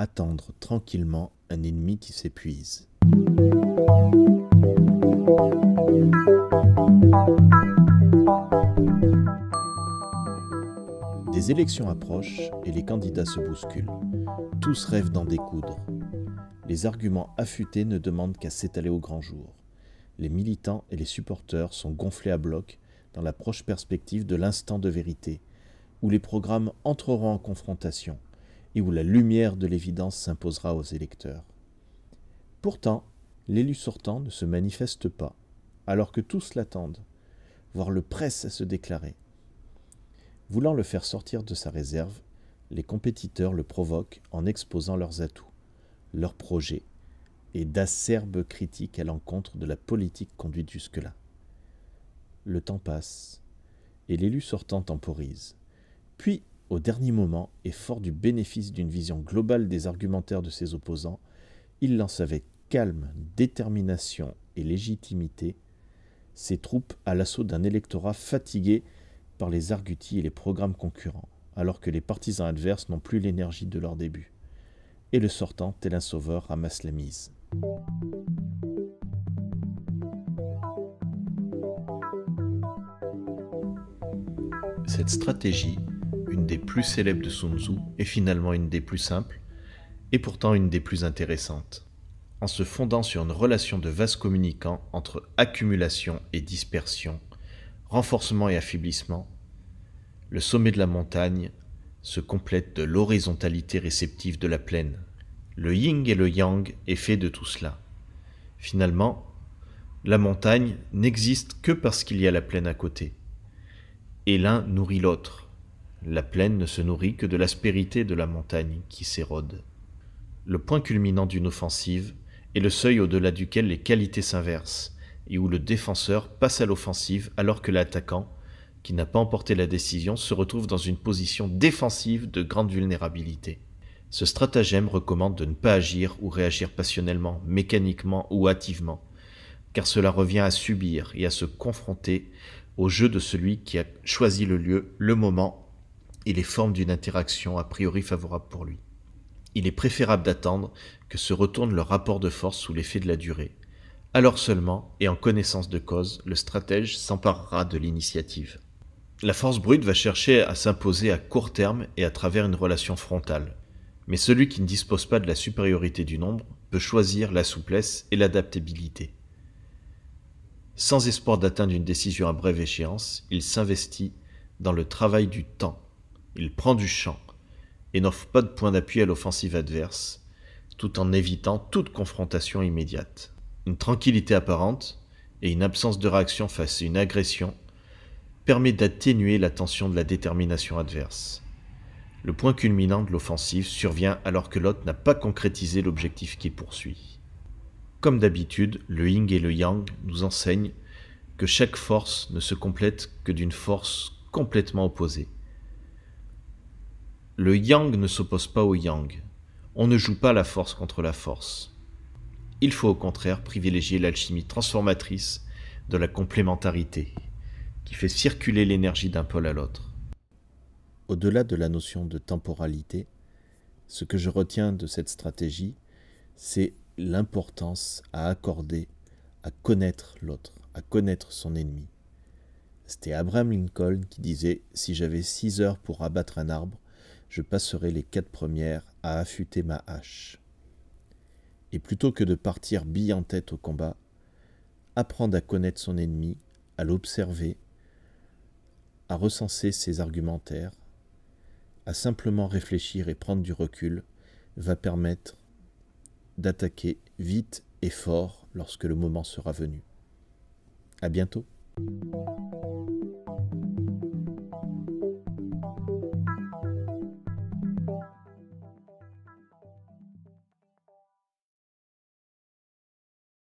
attendre tranquillement un ennemi qui s'épuise. Des élections approchent et les candidats se bousculent. Tous rêvent d'en découdre. Les arguments affûtés ne demandent qu'à s'étaler au grand jour. Les militants et les supporters sont gonflés à bloc dans la proche perspective de l'instant de vérité, où les programmes entreront en confrontation, où la lumière de l'évidence s'imposera aux électeurs. Pourtant, l'élu sortant ne se manifeste pas, alors que tous l'attendent, voire le pressent à se déclarer. Voulant le faire sortir de sa réserve, les compétiteurs le provoquent en exposant leurs atouts, leurs projets et d'acerbes critiques à l'encontre de la politique conduite jusque-là. Le temps passe, et l'élu sortant temporise. Puis au dernier moment, et fort du bénéfice d'une vision globale des argumentaires de ses opposants, il lance avec calme, détermination et légitimité ses troupes à l'assaut d'un électorat fatigué par les argutis et les programmes concurrents, alors que les partisans adverses n'ont plus l'énergie de leur début. Et le sortant, tel un sauveur, ramasse la mise. Cette stratégie une des plus célèbres de Sun Tzu, et finalement une des plus simples, et pourtant une des plus intéressantes, en se fondant sur une relation de vase communicant entre accumulation et dispersion, renforcement et affaiblissement, le sommet de la montagne se complète de l'horizontalité réceptive de la plaine. Le yin et le yang est fait de tout cela. Finalement, la montagne n'existe que parce qu'il y a la plaine à côté, et l'un nourrit l'autre. La plaine ne se nourrit que de l'aspérité de la montagne qui s'érode. Le point culminant d'une offensive est le seuil au-delà duquel les qualités s'inversent et où le défenseur passe à l'offensive alors que l'attaquant, qui n'a pas emporté la décision, se retrouve dans une position défensive de grande vulnérabilité. Ce stratagème recommande de ne pas agir ou réagir passionnellement, mécaniquement ou hâtivement, car cela revient à subir et à se confronter au jeu de celui qui a choisi le lieu, le moment il les formes d'une interaction a priori favorable pour lui. Il est préférable d'attendre que se retourne le rapport de force sous l'effet de la durée. Alors seulement, et en connaissance de cause, le stratège s'emparera de l'initiative. La force brute va chercher à s'imposer à court terme et à travers une relation frontale. Mais celui qui ne dispose pas de la supériorité du nombre peut choisir la souplesse et l'adaptabilité. Sans espoir d'atteindre une décision à brève échéance, il s'investit dans le travail du temps il prend du champ et n'offre pas de point d'appui à l'offensive adverse, tout en évitant toute confrontation immédiate. Une tranquillité apparente et une absence de réaction face à une agression permet d'atténuer la tension de la détermination adverse. Le point culminant de l'offensive survient alors que l'hôte n'a pas concrétisé l'objectif qu'il poursuit. Comme d'habitude, le yin et le yang nous enseignent que chaque force ne se complète que d'une force complètement opposée. Le yang ne s'oppose pas au yang. On ne joue pas la force contre la force. Il faut au contraire privilégier l'alchimie transformatrice de la complémentarité, qui fait circuler l'énergie d'un pôle à l'autre. Au-delà de la notion de temporalité, ce que je retiens de cette stratégie, c'est l'importance à accorder à connaître l'autre, à connaître son ennemi. C'était Abraham Lincoln qui disait Si j'avais six heures pour abattre un arbre, je passerai les quatre premières à affûter ma hache. Et plutôt que de partir bille en tête au combat, apprendre à connaître son ennemi, à l'observer, à recenser ses argumentaires, à simplement réfléchir et prendre du recul, va permettre d'attaquer vite et fort lorsque le moment sera venu. À bientôt!